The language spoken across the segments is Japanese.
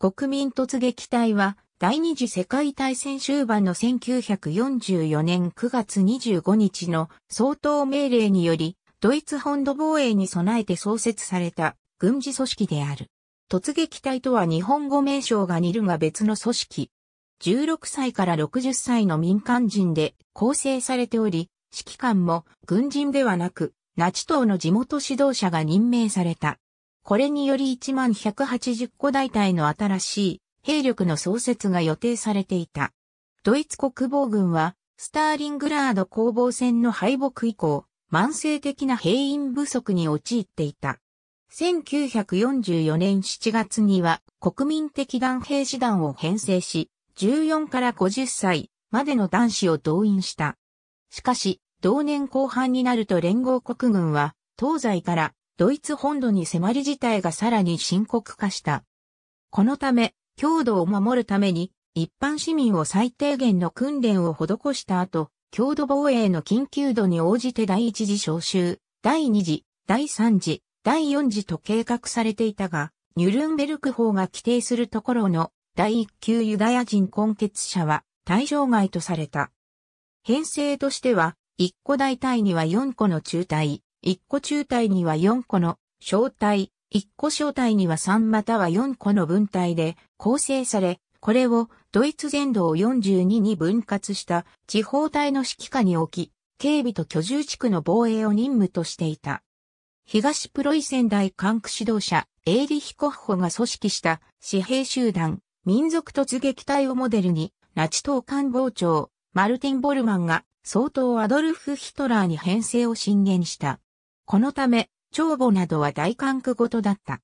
国民突撃隊は、第二次世界大戦終盤の1944年9月25日の総統命令により、ドイツ本土防衛に備えて創設された軍事組織である。突撃隊とは日本語名称が似るが別の組織。16歳から60歳の民間人で構成されており、指揮官も軍人ではなく、ナチ党の地元指導者が任命された。これにより1万180個大隊の新しい兵力の創設が予定されていた。ドイツ国防軍は、スターリングラード攻防戦の敗北以降、慢性的な兵員不足に陥っていた。1944年7月には国民的男兵士団を編成し、14から50歳までの男子を動員した。しかし、同年後半になると連合国軍は、東西からドイツ本土に迫り自体がさらに深刻化した。このため、強度を守るために、一般市民を最低限の訓練を施した後、強度防衛の緊急度に応じて第一次召集、第二次、第三次、第四次と計画されていたが、ニュルンベルク法が規定するところの第一級ユダヤ人根血者は対象外とされた。編成としては、1個大隊には4個の中隊、1個中体には4個の小体、1個小体には3または4個の分体で構成され、これをドイツ全土を42に分割した地方体の指揮下に置き、警備と居住地区の防衛を任務としていた。東プロイセン大管区指導者、エイリヒコッホが組織した私兵集団、民族突撃隊をモデルに、ナチ党官房長、マルティン・ボルマンが、総統アドルフ・ヒトラーに編成を進言した。このため、帳簿などは大韓区ごとだった。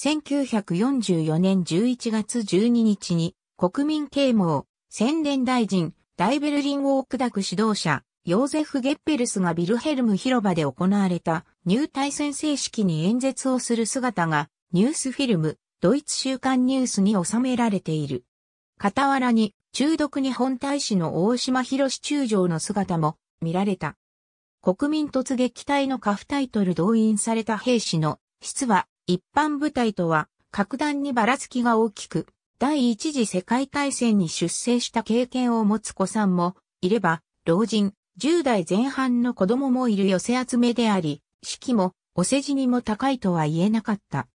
1944年11月12日に、国民啓蒙、宣伝大臣、大ベルリンウォークダク指導者、ヨーゼフ・ゲッペルスがビルヘルム広場で行われた入隊宣誓式に演説をする姿が、ニュースフィルム、ドイツ週刊ニュースに収められている。傍らに、中毒日本大使の大島博中将の姿も見られた。国民突撃隊のカフタイトル動員された兵士の質は一般部隊とは格段にばらつきが大きく、第一次世界大戦に出征した経験を持つ子さんもいれば、老人、10代前半の子供もいる寄せ集めであり、士気もお世辞にも高いとは言えなかった。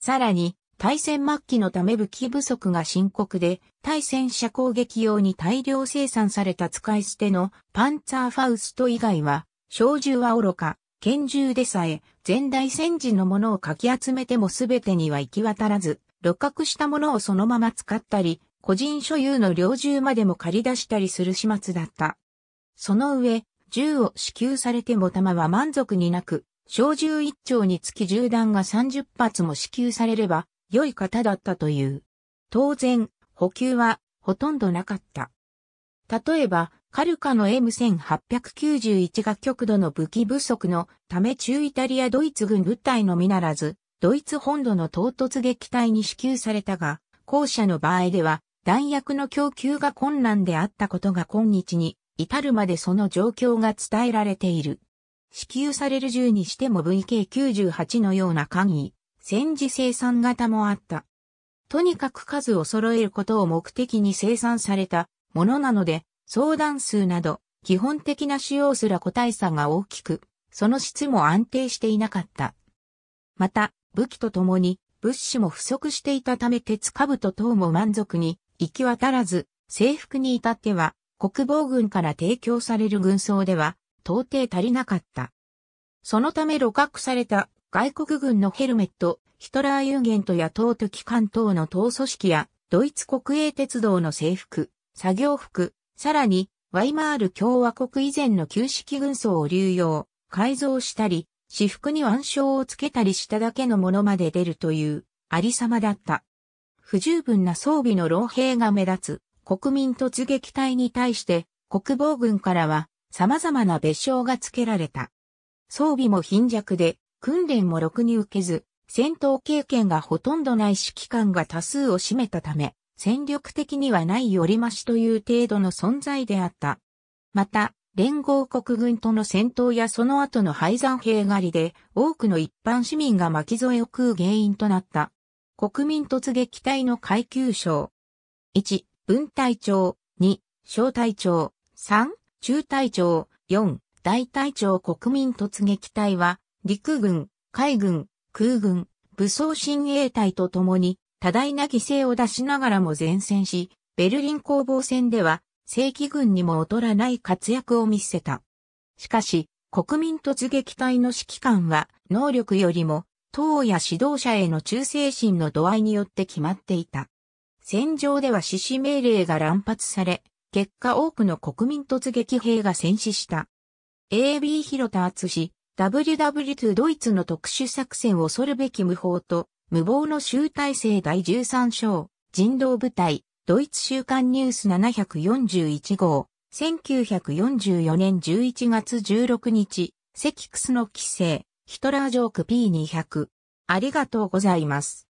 さらに、対戦末期のため武器不足が深刻で、対戦車攻撃用に大量生産された使い捨てのパンツァーファウスト以外は、小銃は愚か、拳銃でさえ、前代戦時のものをかき集めても全てには行き渡らず、六角したものをそのまま使ったり、個人所有の猟銃までも借り出したりする始末だった。その上、銃を支給されても弾は満足になく、小銃一丁につき銃弾が30発も支給されれば、良い方だったという。当然、補給はほとんどなかった。例えば、カルカの M1891 が極度の武器不足のため中イタリアドイツ軍部隊のみならず、ドイツ本土の唐突撃隊に支給されたが、後者の場合では弾薬の供給が困難であったことが今日に至るまでその状況が伝えられている。支給される銃にしても VK98 のような簡易、戦時生産型もあった。とにかく数を揃えることを目的に生産されたものなので、相談数など、基本的な使用すら個体差が大きく、その質も安定していなかった。また、武器とともに物資も不足していたため鉄兜等も満足に行き渡らず、制服に至っては国防軍から提供される軍装では到底足りなかった。そのため露獲された外国軍のヘルメット、ヒトラー有限と野党機関等の党組織やドイツ国営鉄道の制服、作業服、さらに、ワイマール共和国以前の旧式軍装を流用、改造したり、私服に腕章をつけたりしただけのものまで出るという、ありさまだった。不十分な装備の老兵が目立つ、国民突撃隊に対して、国防軍からは、様々な別称が付けられた。装備も貧弱で、訓練もろくに受けず、戦闘経験がほとんどない指揮官が多数を占めたため、戦力的にはないよりましという程度の存在であった。また、連合国軍との戦闘やその後の敗山兵狩りで多くの一般市民が巻き添えを食う原因となった。国民突撃隊の階級章。1、分隊長。2、小隊長。3、中隊長。4、大隊長国民突撃隊は、陸軍、海軍、空軍、武装親衛隊とともに多大な犠牲を出しながらも前線し、ベルリン攻防戦では正規軍にも劣らない活躍を見せた。しかし、国民突撃隊の指揮官は能力よりも党や指導者への忠誠心の度合いによって決まっていた。戦場では死死命令が乱発され、結果多くの国民突撃兵が戦死した。AB 広田厚氏、WW2 ドイツの特殊作戦を恐るべき無法と無謀の集大成第13章、人道部隊、ドイツ週刊ニュース741号、1944年11月16日、セキクスの規制、ヒトラージョーク P200。ありがとうございます。